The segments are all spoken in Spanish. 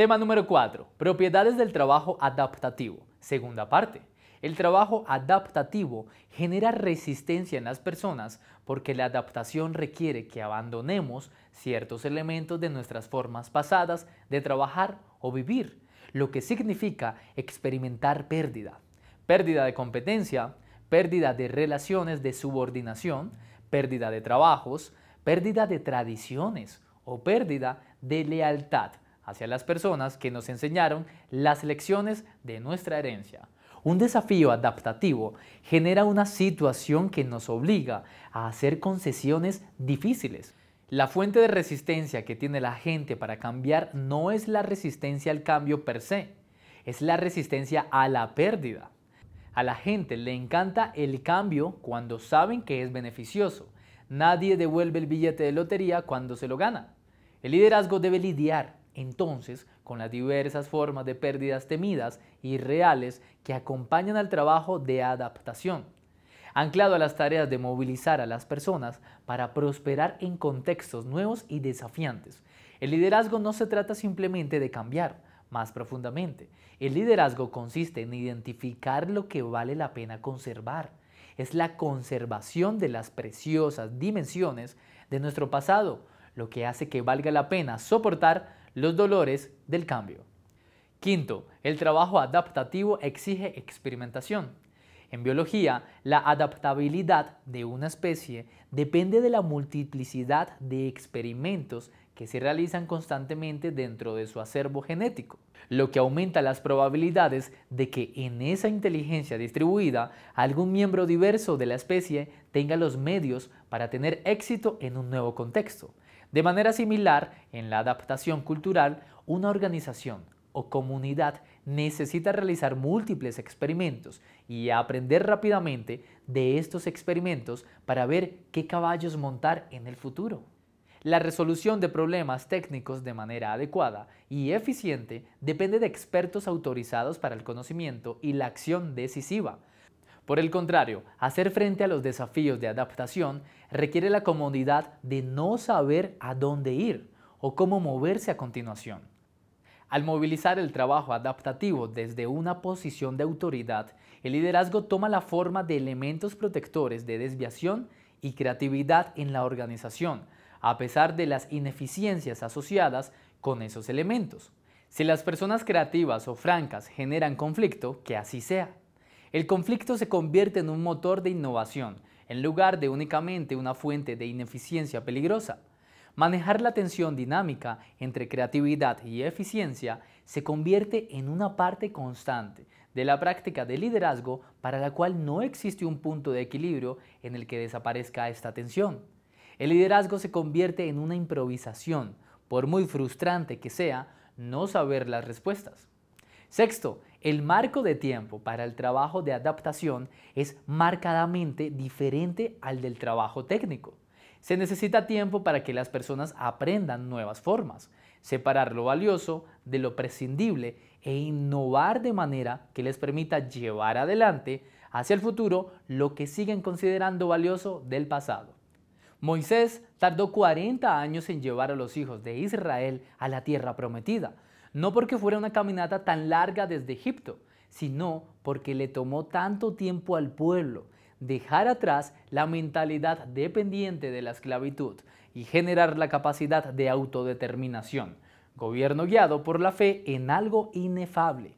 Tema número 4. Propiedades del trabajo adaptativo. Segunda parte. El trabajo adaptativo genera resistencia en las personas porque la adaptación requiere que abandonemos ciertos elementos de nuestras formas pasadas de trabajar o vivir, lo que significa experimentar pérdida. Pérdida de competencia, pérdida de relaciones de subordinación, pérdida de trabajos, pérdida de tradiciones o pérdida de lealtad hacia las personas que nos enseñaron las lecciones de nuestra herencia. Un desafío adaptativo genera una situación que nos obliga a hacer concesiones difíciles. La fuente de resistencia que tiene la gente para cambiar no es la resistencia al cambio per se, es la resistencia a la pérdida. A la gente le encanta el cambio cuando saben que es beneficioso. Nadie devuelve el billete de lotería cuando se lo gana. El liderazgo debe lidiar entonces, con las diversas formas de pérdidas temidas y reales que acompañan al trabajo de adaptación, anclado a las tareas de movilizar a las personas para prosperar en contextos nuevos y desafiantes. El liderazgo no se trata simplemente de cambiar más profundamente. El liderazgo consiste en identificar lo que vale la pena conservar. Es la conservación de las preciosas dimensiones de nuestro pasado, lo que hace que valga la pena soportar los dolores del cambio. Quinto, el trabajo adaptativo exige experimentación. En biología, la adaptabilidad de una especie depende de la multiplicidad de experimentos que se realizan constantemente dentro de su acervo genético, lo que aumenta las probabilidades de que en esa inteligencia distribuida algún miembro diverso de la especie tenga los medios para tener éxito en un nuevo contexto. De manera similar, en la adaptación cultural, una organización o comunidad necesita realizar múltiples experimentos y aprender rápidamente de estos experimentos para ver qué caballos montar en el futuro. La resolución de problemas técnicos de manera adecuada y eficiente depende de expertos autorizados para el conocimiento y la acción decisiva, por el contrario, hacer frente a los desafíos de adaptación requiere la comodidad de no saber a dónde ir o cómo moverse a continuación. Al movilizar el trabajo adaptativo desde una posición de autoridad, el liderazgo toma la forma de elementos protectores de desviación y creatividad en la organización, a pesar de las ineficiencias asociadas con esos elementos. Si las personas creativas o francas generan conflicto, que así sea. El conflicto se convierte en un motor de innovación, en lugar de únicamente una fuente de ineficiencia peligrosa. Manejar la tensión dinámica entre creatividad y eficiencia se convierte en una parte constante de la práctica de liderazgo para la cual no existe un punto de equilibrio en el que desaparezca esta tensión. El liderazgo se convierte en una improvisación, por muy frustrante que sea no saber las respuestas. Sexto, el marco de tiempo para el trabajo de adaptación es marcadamente diferente al del trabajo técnico. Se necesita tiempo para que las personas aprendan nuevas formas, separar lo valioso de lo prescindible e innovar de manera que les permita llevar adelante hacia el futuro lo que siguen considerando valioso del pasado. Moisés tardó 40 años en llevar a los hijos de Israel a la tierra prometida, no porque fuera una caminata tan larga desde Egipto, sino porque le tomó tanto tiempo al pueblo dejar atrás la mentalidad dependiente de la esclavitud y generar la capacidad de autodeterminación, gobierno guiado por la fe en algo inefable.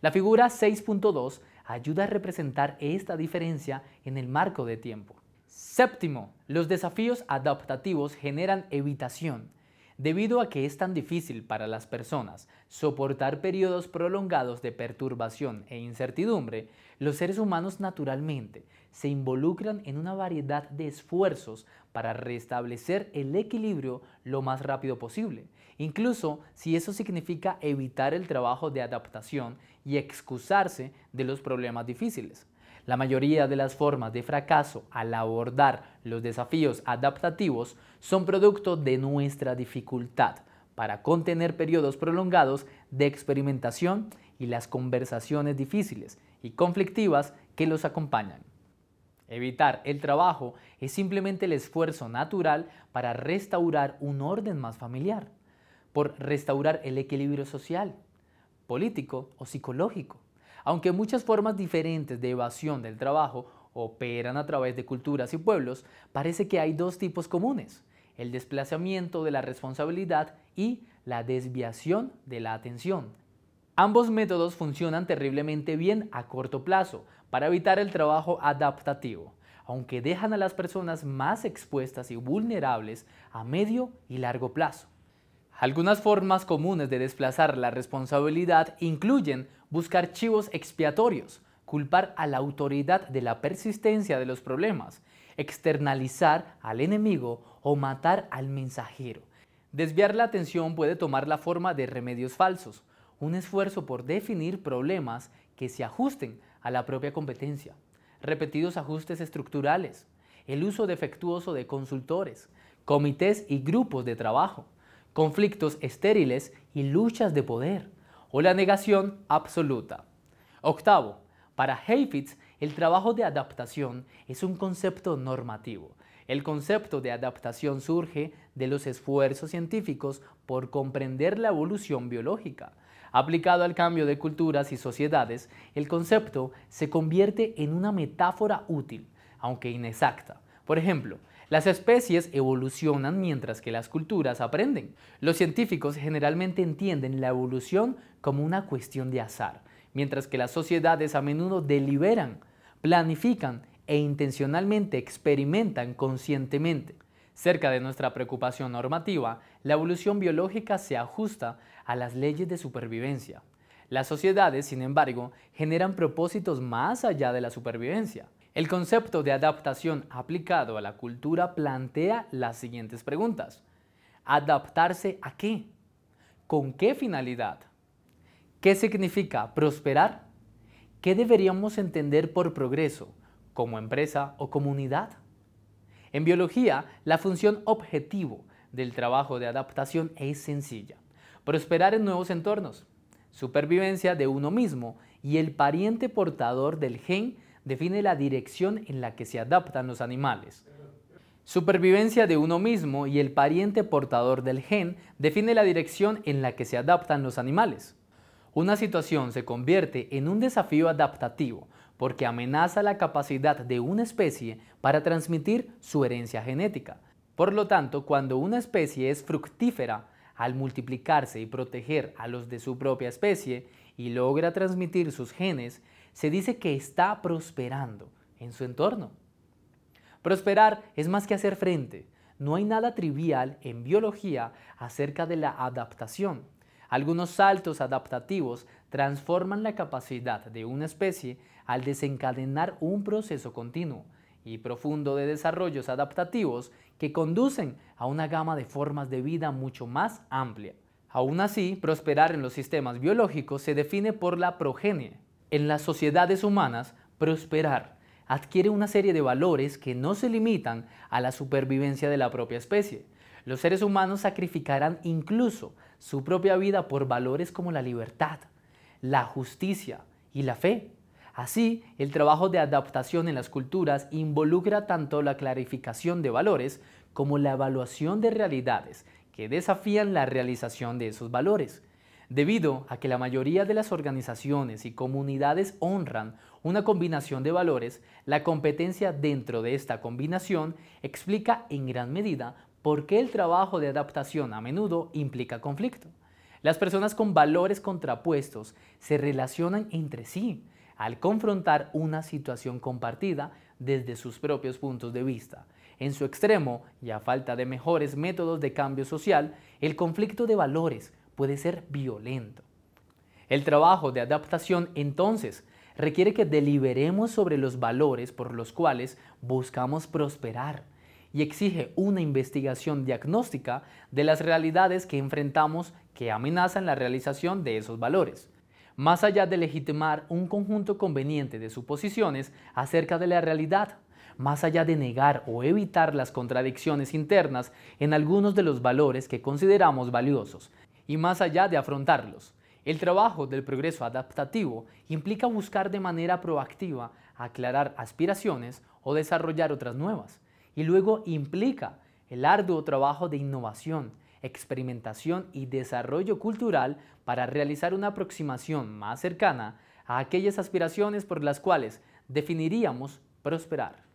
La figura 6.2 ayuda a representar esta diferencia en el marco de tiempo. Séptimo, los desafíos adaptativos generan evitación. Debido a que es tan difícil para las personas soportar periodos prolongados de perturbación e incertidumbre, los seres humanos naturalmente se involucran en una variedad de esfuerzos para restablecer el equilibrio lo más rápido posible, incluso si eso significa evitar el trabajo de adaptación y excusarse de los problemas difíciles. La mayoría de las formas de fracaso al abordar los desafíos adaptativos son producto de nuestra dificultad para contener periodos prolongados de experimentación y las conversaciones difíciles y conflictivas que los acompañan. Evitar el trabajo es simplemente el esfuerzo natural para restaurar un orden más familiar, por restaurar el equilibrio social, político o psicológico, aunque muchas formas diferentes de evasión del trabajo operan a través de culturas y pueblos, parece que hay dos tipos comunes, el desplazamiento de la responsabilidad y la desviación de la atención. Ambos métodos funcionan terriblemente bien a corto plazo para evitar el trabajo adaptativo, aunque dejan a las personas más expuestas y vulnerables a medio y largo plazo. Algunas formas comunes de desplazar la responsabilidad incluyen buscar chivos expiatorios, culpar a la autoridad de la persistencia de los problemas, externalizar al enemigo o matar al mensajero. Desviar la atención puede tomar la forma de remedios falsos, un esfuerzo por definir problemas que se ajusten a la propia competencia, repetidos ajustes estructurales, el uso defectuoso de consultores, comités y grupos de trabajo, conflictos estériles y luchas de poder, o la negación absoluta. Octavo, para Heifetz, el trabajo de adaptación es un concepto normativo. El concepto de adaptación surge de los esfuerzos científicos por comprender la evolución biológica. Aplicado al cambio de culturas y sociedades, el concepto se convierte en una metáfora útil, aunque inexacta. Por ejemplo, las especies evolucionan mientras que las culturas aprenden. Los científicos generalmente entienden la evolución como una cuestión de azar, mientras que las sociedades a menudo deliberan, planifican e intencionalmente experimentan conscientemente. Cerca de nuestra preocupación normativa, la evolución biológica se ajusta a las leyes de supervivencia. Las sociedades, sin embargo, generan propósitos más allá de la supervivencia. El concepto de adaptación aplicado a la cultura plantea las siguientes preguntas. ¿Adaptarse a qué? ¿Con qué finalidad? ¿Qué significa prosperar? ¿Qué deberíamos entender por progreso, como empresa o comunidad? En biología, la función objetivo del trabajo de adaptación es sencilla. Prosperar en nuevos entornos, supervivencia de uno mismo y el pariente portador del gen define la dirección en la que se adaptan los animales. Supervivencia de uno mismo y el pariente portador del gen define la dirección en la que se adaptan los animales. Una situación se convierte en un desafío adaptativo porque amenaza la capacidad de una especie para transmitir su herencia genética. Por lo tanto, cuando una especie es fructífera, al multiplicarse y proteger a los de su propia especie y logra transmitir sus genes, se dice que está prosperando en su entorno. Prosperar es más que hacer frente. No hay nada trivial en biología acerca de la adaptación. Algunos saltos adaptativos transforman la capacidad de una especie al desencadenar un proceso continuo y profundo de desarrollos adaptativos que conducen a una gama de formas de vida mucho más amplia. Aún así, prosperar en los sistemas biológicos se define por la progenie, en las sociedades humanas, prosperar adquiere una serie de valores que no se limitan a la supervivencia de la propia especie. Los seres humanos sacrificarán incluso su propia vida por valores como la libertad, la justicia y la fe. Así, el trabajo de adaptación en las culturas involucra tanto la clarificación de valores como la evaluación de realidades que desafían la realización de esos valores debido a que la mayoría de las organizaciones y comunidades honran una combinación de valores, la competencia dentro de esta combinación explica en gran medida por qué el trabajo de adaptación a menudo implica conflicto. Las personas con valores contrapuestos se relacionan entre sí al confrontar una situación compartida desde sus propios puntos de vista. En su extremo, y a falta de mejores métodos de cambio social, el conflicto de valores puede ser violento. El trabajo de adaptación entonces requiere que deliberemos sobre los valores por los cuales buscamos prosperar y exige una investigación diagnóstica de las realidades que enfrentamos que amenazan la realización de esos valores. Más allá de legitimar un conjunto conveniente de suposiciones acerca de la realidad, más allá de negar o evitar las contradicciones internas en algunos de los valores que consideramos valiosos, y más allá de afrontarlos. El trabajo del progreso adaptativo implica buscar de manera proactiva aclarar aspiraciones o desarrollar otras nuevas, y luego implica el arduo trabajo de innovación, experimentación y desarrollo cultural para realizar una aproximación más cercana a aquellas aspiraciones por las cuales definiríamos prosperar.